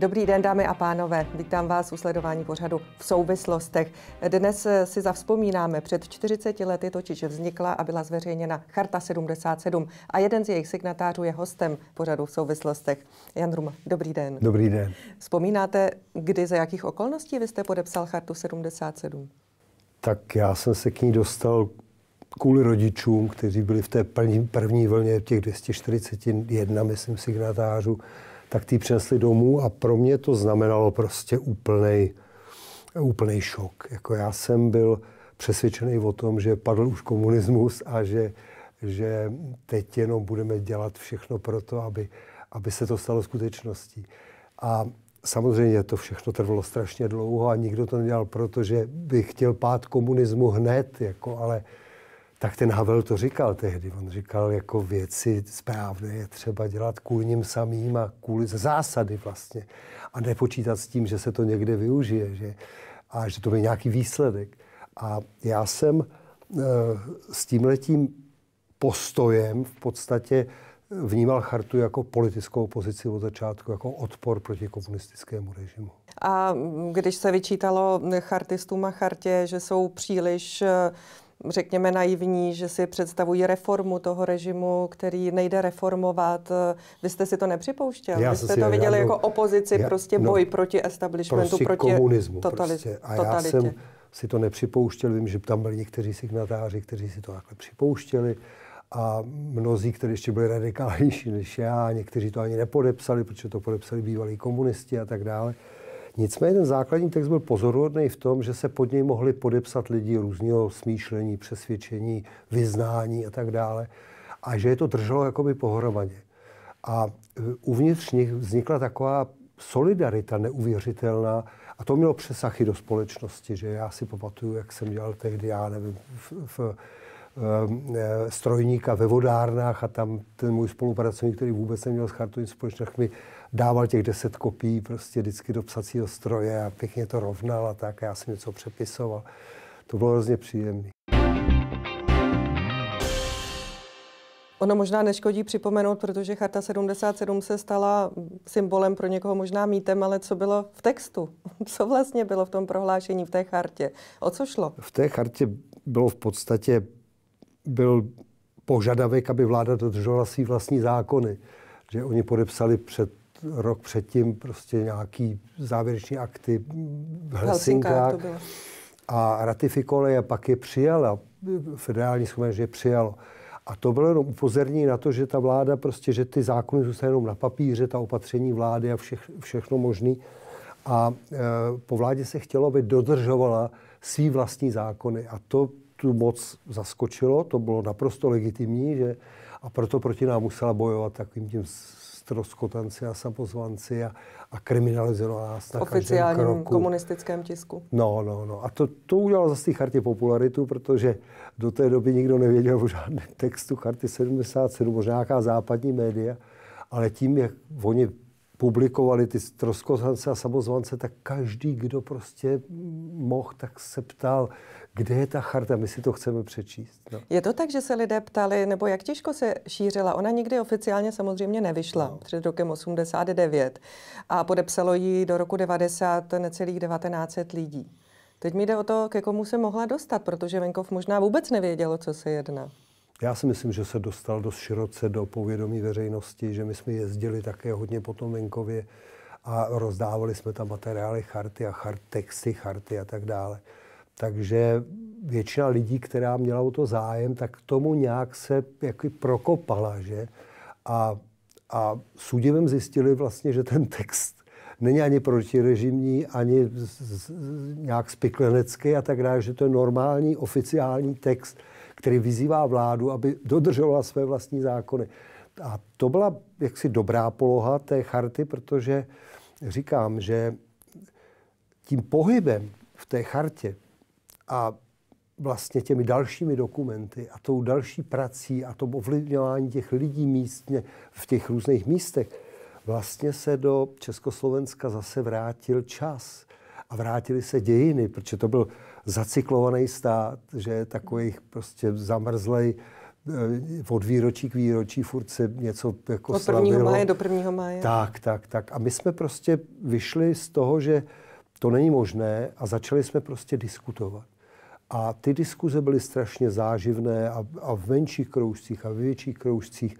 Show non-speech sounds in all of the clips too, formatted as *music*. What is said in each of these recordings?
Dobrý den, dámy a pánové. Vítám vás u sledování pořadu v souvislostech. Dnes si zavzpomínáme, před 40 lety totiž vznikla a byla zveřejněna Charta 77 a jeden z jejich signatářů je hostem pořadu v souvislostech. Jan Ruma, dobrý den. Dobrý den. Vzpomínáte, kdy, za jakých okolností vy jste podepsal Chartu 77? Tak já jsem se k ní dostal kvůli rodičům, kteří byli v té první, první vlně těch 241, myslím, signatářů tak ty přinesli domů a pro mě to znamenalo prostě úplnej, úplnej šok. Jako já jsem byl přesvědčený o tom, že padl už komunismus a že, že teď jenom budeme dělat všechno pro to, aby, aby se to stalo skutečností. A samozřejmě to všechno trvalo strašně dlouho a nikdo to nedělal, protože by chtěl pád komunismu hned, jako, ale tak ten Havel to říkal tehdy. On říkal, jako věci správné je třeba dělat kvůli ním samým a kvůli zásady vlastně. A nepočítat s tím, že se to někde využije že, a že to bude nějaký výsledek. A já jsem e, s tímhletím postojem v podstatě vnímal chartu jako politickou pozici od začátku, jako odpor proti komunistickému režimu. A když se vyčítalo chartistům a chartě, že jsou příliš e, řekněme, naivní, že si představují reformu toho režimu, který nejde reformovat. Vy jste si to nepřipouštěl. Já Vy jste to viděli já, no- jako opozici, já, prostě no, boj proti establishmentu, proti, proti komunismu. Prostě. Totali- prostě. A totalitě. já jsem si to nepřipouštěl. Vím, že tam byli někteří signatáři, kteří si to takhle připouštěli a mnozí, kteří ještě byli radikálnější než já, někteří to ani nepodepsali, protože to podepsali bývalí komunisti a tak dále. Nicméně ten základní text byl pozoruhodný v tom, že se pod něj mohli podepsat lidi různého smýšlení, přesvědčení, vyznání a tak dále. A že je to drželo jakoby pohromadě. A e, uvnitř nich vznikla taková solidarita neuvěřitelná a to mělo přesahy do společnosti, že já si pamatuju, jak jsem dělal tehdy, já nevím, v, v, e, e, strojníka ve vodárnách a tam ten můj spolupracovník, který vůbec neměl s chartou nic mi dával těch deset kopií prostě vždycky do psacího stroje a pěkně to rovnal a tak. A já jsem něco přepisoval. To bylo hrozně příjemné. Ono možná neškodí připomenout, protože Charta 77 se stala symbolem pro někoho možná mítem, ale co bylo v textu? *laughs* Co vlastně bylo v tom prohlášení, v té chartě? O co šlo? V té chartě bylo v podstatě byl požadavek, aby vláda dodržovala své vlastní zákony. Že oni podepsali před rok předtím prostě nějaký závěrečný akty v Helsinkách. a ratifikovali a pak je přijala. Federální schromáždění je přijalo. A to bylo jenom upozornění na to, že ta vláda prostě, že ty zákony zůstaly jenom na papíře, ta opatření vlády a vše, všechno možný. A e, po vládě se chtělo, aby dodržovala svý vlastní zákony. A to tu moc zaskočilo, to bylo naprosto legitimní, že, a proto proti nám musela bojovat takovým tím stroskotanci a samozvanci a, a kriminalizovalo nás na oficiálním kroku. komunistickém tisku. No, no, no. A to, to udělalo zase té chartě popularitu, protože do té doby nikdo nevěděl o žádném textu charty 77, možná nějaká západní média, ale tím, jak oni publikovali ty stroskotance a samozvance, tak každý, kdo prostě mohl, tak se ptal, kde je ta charta, my si to chceme přečíst. No. Je to tak, že se lidé ptali, nebo jak těžko se šířila? Ona nikdy oficiálně samozřejmě nevyšla no. před rokem 89 a podepsalo ji do roku 90 necelých 19 lidí. Teď mi jde o to, ke komu se mohla dostat, protože venkov možná vůbec nevědělo, co se jedná. Já si myslím, že se dostal dost široce do povědomí veřejnosti, že my jsme jezdili také hodně po tom venkově a rozdávali jsme tam materiály, charty a chart, texty, charty a tak dále. Takže většina lidí, která měla o to zájem, tak tomu nějak se jako prokopala, že? A, a s údivem zjistili vlastně, že ten text není ani protirežimní, ani z, z, nějak spiklenecký a tak dále, že to je normální oficiální text, který vyzývá vládu, aby dodržovala své vlastní zákony. A to byla jaksi dobrá poloha té charty, protože říkám, že tím pohybem v té chartě a vlastně těmi dalšími dokumenty a tou další prací a tom ovlivňování těch lidí místně v těch různých místech, vlastně se do Československa zase vrátil čas a vrátily se dějiny, protože to byl zacyklovaný stát, že takových prostě zamrzlej eh, od výročí k výročí furt se něco jako Od 1. maje do 1. maje. Tak, tak, tak. A my jsme prostě vyšli z toho, že to není možné a začali jsme prostě diskutovat. A ty diskuze byly strašně záživné a, a v menších kroužcích a v větších kroužcích.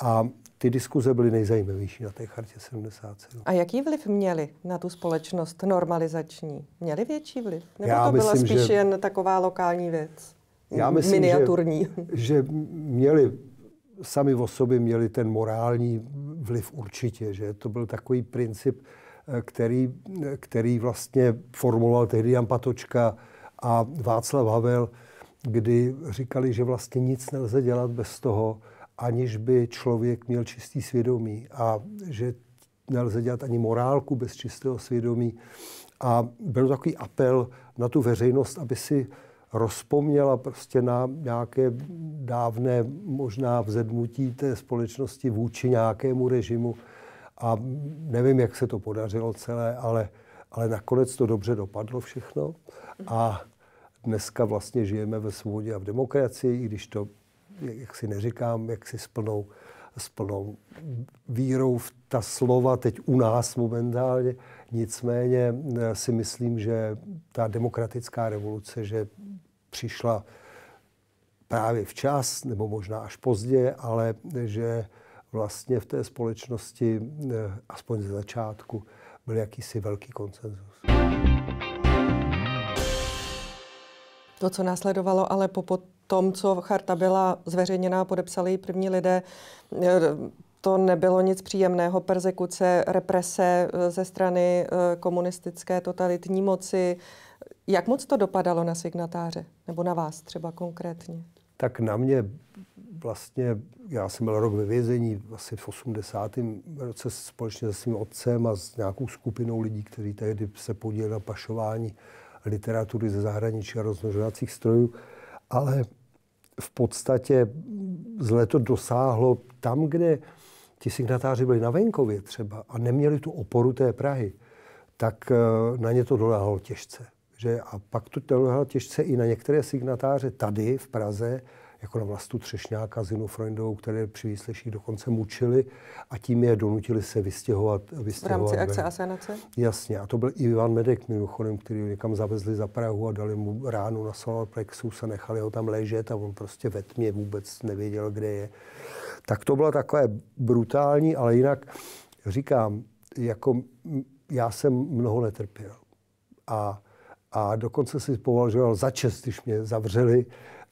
A ty diskuze byly nejzajímavější na té chartě 77. A jaký vliv měli na tu společnost normalizační? Měli větší vliv? Nebo Já to byla myslím, spíš že... jen taková lokální věc? Já myslím, miniaturní. *laughs* Že, že měli sami o sobě měli ten morální vliv určitě, že to byl takový princip, eh, který, eh, který vlastně formuloval tehdy Jan Patočka, a Václav Havel, kdy říkali, že vlastně nic nelze dělat bez toho, aniž by člověk měl čistý svědomí a že nelze dělat ani morálku bez čistého svědomí. A byl takový apel na tu veřejnost, aby si rozpomněla prostě na nějaké dávné možná vzedmutí té společnosti vůči nějakému režimu. A nevím, jak se to podařilo celé, ale ale nakonec to dobře dopadlo všechno a dneska vlastně žijeme ve svobodě a v demokracii, i když to, jak si neříkám, jak si s plnou, s plnou vírou v ta slova teď u nás momentálně. Nicméně eh, si myslím, že ta demokratická revoluce, že přišla právě včas, nebo možná až pozdě, ale že vlastně v té společnosti, eh, aspoň ze začátku, byl jakýsi velký konsenzus. To, co následovalo, ale po, po tom, co charta byla zveřejněná, podepsali ji první lidé, eh, to nebylo nic příjemného. Persekuce, represe eh, ze strany komunistické totalitní moci. Jak moc to dopadalo na signatáře? Nebo na vás třeba konkrétně? Tak na mě vlastně, já jsem byl rok ve vězení, asi v 80. roce společně se svým otcem a s nějakou skupinou lidí, kteří tehdy se podíleli na pašování literatury ze zahraničí a rozmnožovacích strojů. Ale v podstatě zle to dosáhlo tam, kde ti signatáři byli na venkově třeba a neměli tu oporu té Prahy, tak eh, na ně to doléhalo těžce. Že? A pak to doléhalo těžce i na některé signatáře tady v Praze, jako na vlastu Třešňáka s jinou Freundou, které při výsleších dokonce mučili a tím je donutili se vystěhovat. vystěhovat v rámci akce Asenace? Jasně, a to byl Ivan Medek mimochodem, který ho někam zavezli za Prahu a dali mu ránu na solar plexus a nechali ho tam ležet a on prostě ve tmě vůbec nevěděl, kde je. Tak to bylo takové brutální, ale jinak říkám, jako já jsem mnoho netrpěl. A, a dokonce si považoval za čest, když mě zavřeli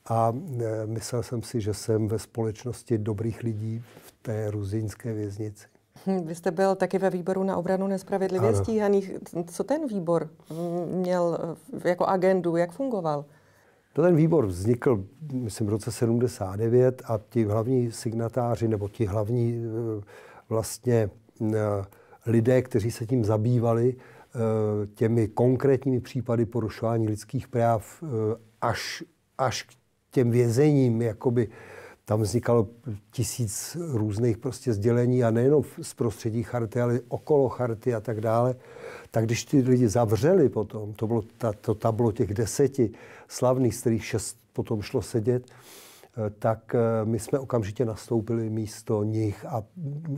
a e, myslel jsem si, že jsem ve společnosti dobrých lidí v té ruzínské věznici. Hm, vy jste byl taky ve výboru na obranu nespravedlivě ano. stíhaných. Co ten výbor hm, měl e, jako agendu, jak fungoval? No ten výbor vznikl, myslím, v roce 79 a ti hlavní signatáři nebo ti hlavní e, vlastně lidé, kteří se tím zabývali, těmi konkrétními případy porušování lidských práv až, až k těm vězením, jakoby tam vznikalo tisíc různých prostě sdělení a nejenom z prostředí charty, ale okolo charty a tak dále. Tak když ty lidi zavřeli potom, to bylo ta, to tablo těch deseti slavných, z kterých šest potom šlo sedět, eh, tak eh, my jsme okamžitě nastoupili místo nich a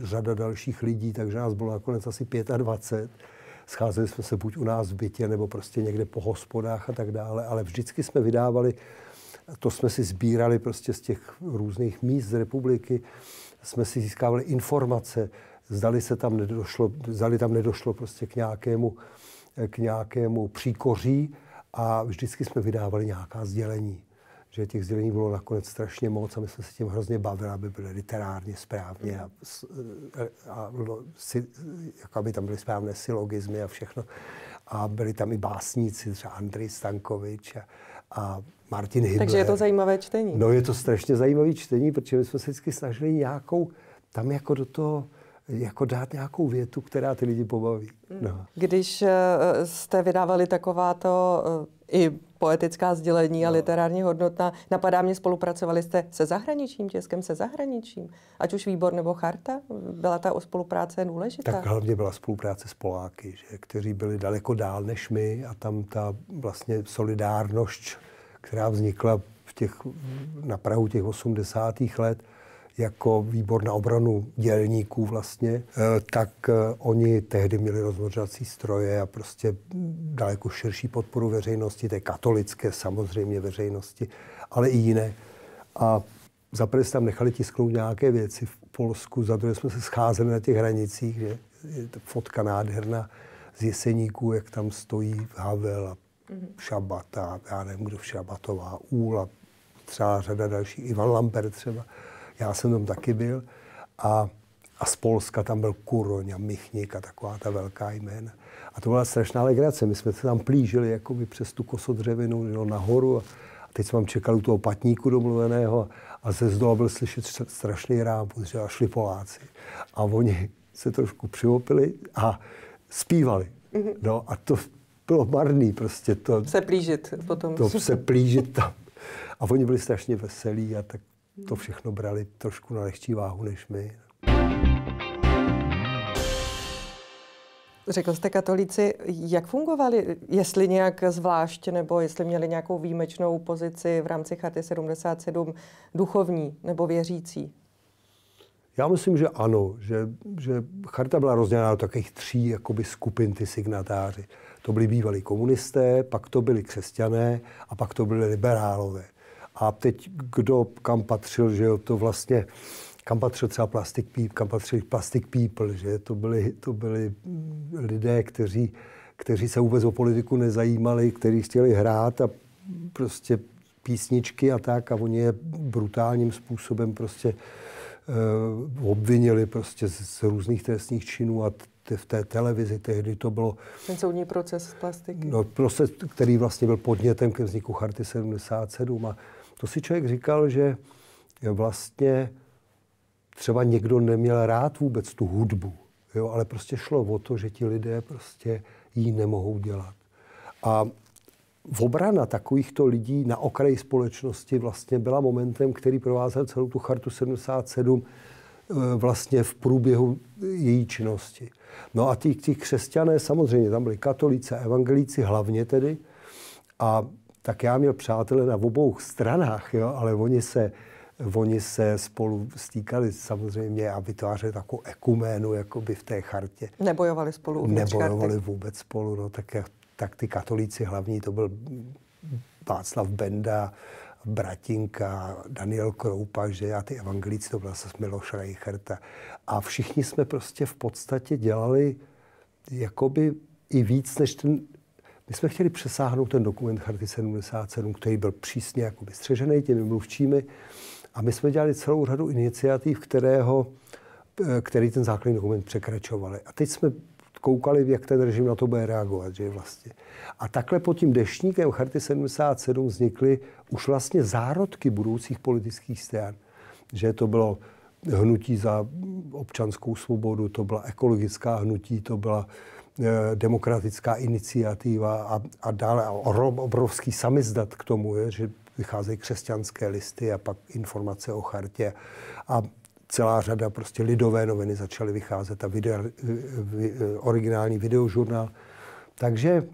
řada dalších lidí, takže nás bylo nakonec asi 25. Scházeli jsme se buď u nás v bytě, nebo prostě někde po hospodách a tak dále, ale vždycky jsme vydávali to jsme si sbírali prostě z těch různých míst z republiky, jsme si získávali informace, zdali se tam nedošlo, zdali tam nedošlo prostě k nějakému, k nějakému příkoří a vždycky jsme vydávali nějaká sdělení že těch sdělení bylo nakonec strašně moc a my jsme se tím hrozně bavili, aby byly literárně správně a, e, a, a no, a, jako aby tam byly správné sylogizmy a všechno a byli tam i básníci, třeba Andrej Stankovič a, a Martin Hitler. Takže je to zajímavé čtení. No je to strašně zajímavé čtení, protože my jsme se vždycky snažili nějakou, tam jako do toho, jako dát nějakou větu, která ty lidi pobaví. No. Když eh, jste vydávali takováto eh, i poetická sdělení a no. literární hodnota. Napadá mě, spolupracovali jste se zahraničím, Českem se zahraničím, ať už výbor nebo charta, byla ta spolupráce důležitá? Tak hlavně byla spolupráce s Poláky, že, kteří byli daleko dál než my a tam ta vlastně solidárnost, která vznikla v těch, na Prahu těch 80. let, jako výbor na obranu dělníků vlastně, eh, tak eh, oni tehdy měli rozmořovací stroje a prostě daleko širší podporu veřejnosti, té katolické samozřejmě veřejnosti, ale i jiné. A za prvé tam nechali tisknout nějaké věci v Polsku, za druhé jsme se scházeli na těch hranicích, že je to fotka nádherná z jeseníků, jak tam stojí Havel a mhm. Šabata, já nevím, kdo Šabatová, Úla, třeba řada dalších, Ivan Lambert třeba. Já jsem tam taky byl. A, a z Polska tam byl Kuroň a Michnik a taková ta velká jména. A to byla strašná legrace. My jsme se tam plížili by přes tu kosodřevinu jo, nahoru. A, a teď jsme vám čekali u toho patníku domluveného a ze zdola byl slyšet strašný rám, že šli Poláci. A oni se trošku přivopili a zpívali. Mhm. No a to bylo marný prostě to. Se plížit potom. To se plížit tam. A oni byli strašně veselí a tak to všechno brali trošku na lehčí váhu než my. Řekl jste katolíci, jak fungovali, jestli nějak zvlášť, nebo jestli měli nějakou výjimečnou pozici v rámci chaty 77 duchovní nebo věřící? Já myslím, že ano, že, že charta byla rozdělena do takových tří jakoby, skupin, ty signatáři. To byli bývalí komunisté, pak to byli křesťané a pak to byli liberálové. A teď kdo kam patřil, že jo, to vlastně, kam patřil třeba Plastic People, kam patřil Plastic People, že to byli, to byli lidé, kteří, kteří se vůbec o politiku nezajímali, kteří chtěli hrát a prostě písničky a tak a oni je brutálním způsobem prostě uh, obvinili prostě z, z různých trestních činů a t- v té televizi tehdy to bylo... Ten soudní proces z plastiky. No, proces, který vlastně byl podnětem ke vzniku Charty 77 a to si člověk říkal, že vlastně třeba někdo neměl rád vůbec tu hudbu, jo, ale prostě šlo o to, že ti lidé prostě ji nemohou dělat. A v obrana takovýchto lidí na okraji společnosti vlastně byla momentem, který provázel celou tu chartu 77 eh, vlastně v průběhu její činnosti. No a ti, křesťané samozřejmě, tam byli katolíci evangelíci hlavně tedy, a tak já měl přátelé na obou stranách, jo, ale oni se, oni se spolu stýkali samozřejmě a vytvářeli takovou ekuménu jakoby v té chartě. Nebojovali spolu Nebojovali charty. vůbec spolu, no, tak, tak ty katolíci hlavní, to byl Václav Benda, Bratinka, Daniel Kroupa, že a ty evangelíci, to byl zase Miloš A, A všichni jsme prostě v podstatě dělali jakoby i víc, než ten my jsme chtěli přesáhnout ten dokument Charty 77, který byl přísně jakoby střežený těmi mluvčími. A my jsme dělali celou řadu iniciativ, kterého, eh, který ten základní dokument překračovali. A teď jsme koukali, jak ten režim na to bude reagovat, že vlastně. A takhle pod tím dešníkem Charty 77 vznikly už vlastně zárodky budoucích politických stran. Že to bylo hnutí za občanskou svobodu, to byla ekologická hnutí, to byla uh, Eh, demokratická iniciativa a, a dále obrovský samizdat k tomu, je, že vycházejí křesťanské listy a pak informace o chartě a celá řada prostě lidové noviny začaly vycházet a video, eh, eh, originální videožurnál. Takže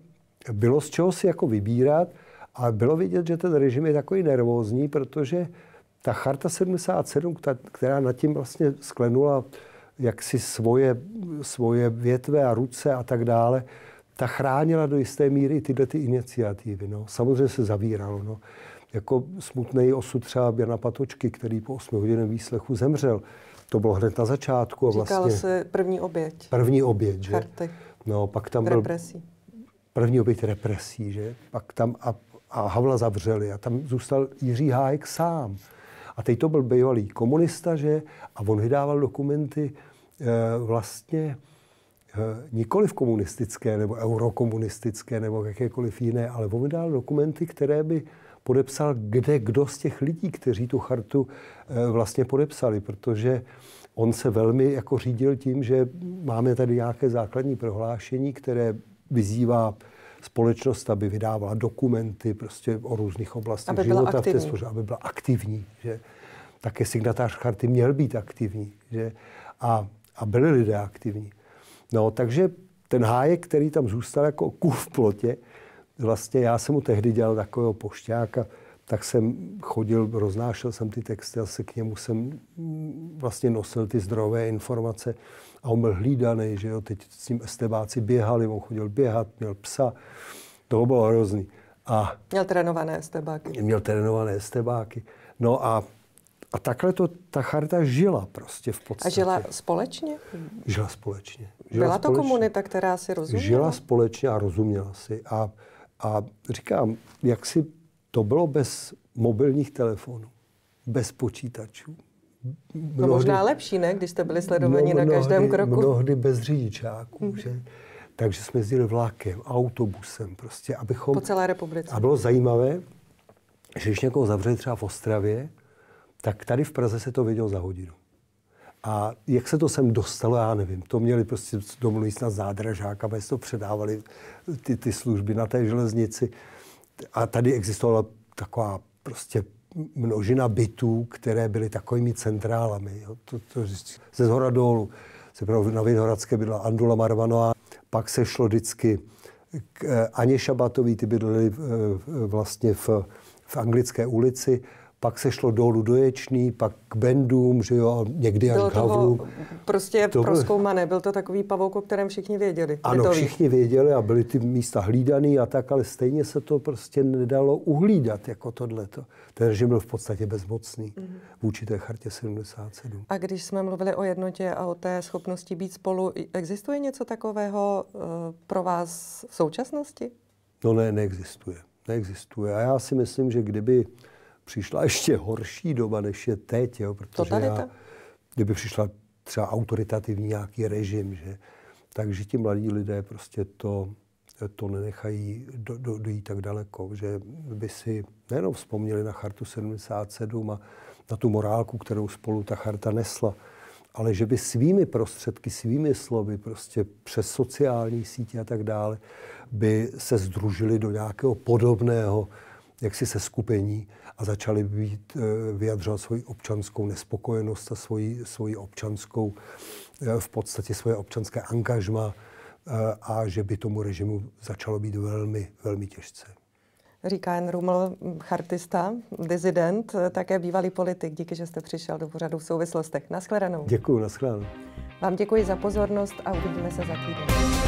bylo z čeho si jako vybírat a bylo vidět, že ten režim je takový nervózní, protože ta charta 77, která nad tím vlastně sklenula jaksi svoje, svoje větve a ruce a tak dále, ta chránila do jisté míry i tyhle ty iniciativy. No. Samozřejmě se zavíralo. No. Jako smutný osud třeba Jana Patočky, který po 8 hodiném výslechu zemřel. To bylo hned na začátku. A vlastně se první oběť. První oběť, že? No, pak tam byl represí. První oběť represí, že? Pak tam a, a Havla zavřeli a tam zůstal Jiří Hájek sám. A teď to byl bývalý komunista, že? A on vydával dokumenty Eh, vlastně eh, nikoli v komunistické nebo eurokomunistické nebo jakékoliv jiné, ale on dal dokumenty, které by podepsal kde kdo z těch lidí, kteří tu chartu eh, vlastně podepsali, protože on se velmi jako řídil tím, že máme tady nějaké základní prohlášení, které vyzývá společnost, aby vydávala dokumenty prostě o různých oblastech aby života, aktivní. v té aby byla aktivní. Že? Také signatář charty měl být aktivní. Že? A a byli lidé aktivní. No, takže ten hájek, který tam zůstal jako ků v plotě, vlastně já jsem mu tehdy dělal takového pošťáka, tak jsem chodil, roznášel jsem ty texty a se k němu jsem mm, vlastně nosil ty zdrojové informace a on byl hlídaný, že jo, teď s ním estebáci běhali, on chodil běhat, měl psa, to bylo hrozný. A měl trénované estebáky. Měl trénované estebáky. No a a takhle to ta charta žila prostě v podstatě. A žila společně? Žila společně. Žila Byla to komunita, která si rozuměla? Žila společně a rozuměla si. A, a říkám, jak si to bylo bez mobilních telefonů, bez počítačů. Mnohdy, no možná lepší, ne, když jste byli sledováni no, mnohdy, na každém kroku. Mnohdy bez řidičáků, mm. že? Takže jsme jezdili vlakem, autobusem, prostě, abychom... Po celé republice. A bylo zajímavé, že když někoho zavřeli třeba v Ostravě, tak tady v Praze se to vědělo za hodinu. A jak se to sem dostalo, já nevím. To měli prostě domluvit snad zádražák, aby se to předávali ty, ty služby na té železnici. A tady existovala taková prostě množina bytů, které byly takovými centrálami. Jo. To, to, ze zhora dolů se na Vinohradské bydla Andula Marvanová, pak se šlo vždycky k eh, Aně Šabatový, ty bydleli eh, vlastně v, v Anglické ulici pak se šlo dolů do Ječný, pak k bendům, že jo, někdy až k havlu. Prostě to proskoumané, byl to takový pavouk, o kterém všichni věděli. Ano, to všichni věděli a byly ty místa hlídaný a tak, ale stejně se to prostě nedalo uhlídat jako tohleto. Ten režim byl v podstatě bezmocný mm-hmm. vůči té chartě 77. A když jsme mluvili o jednotě a o té schopnosti být spolu, existuje něco takového eh, pro vás v současnosti? No ne, neexistuje. Neexistuje. A já si myslím, že kdyby přišla ještě horší doba, než je teď, jo, protože já, kdyby přišla třeba autoritativní nějaký režim, že, takže ti mladí lidé prostě to, to nenechají do, do, dojít tak daleko, že by si nejenom vzpomněli na chartu 77 a na tu morálku, kterou spolu ta charta nesla, ale že by svými prostředky, svými slovy, prostě přes sociální sítě a tak dále, by se združili do nějakého podobného jaksi se skupení a začali být, eh, vyjadřovat svoji občanskou nespokojenost a svoji, svoji občanskou, eh, v podstatě svoje občanské angažma eh, a že by tomu režimu začalo být velmi, velmi těžce. Říká Jan Ruml, chartista, dizident, také bývalý politik. Díky, že jste přišel do pořadu v souvislostech. Naschledanou. Děkuji, naschledanou. Vám děkuji za pozornost a uvidíme se za týden.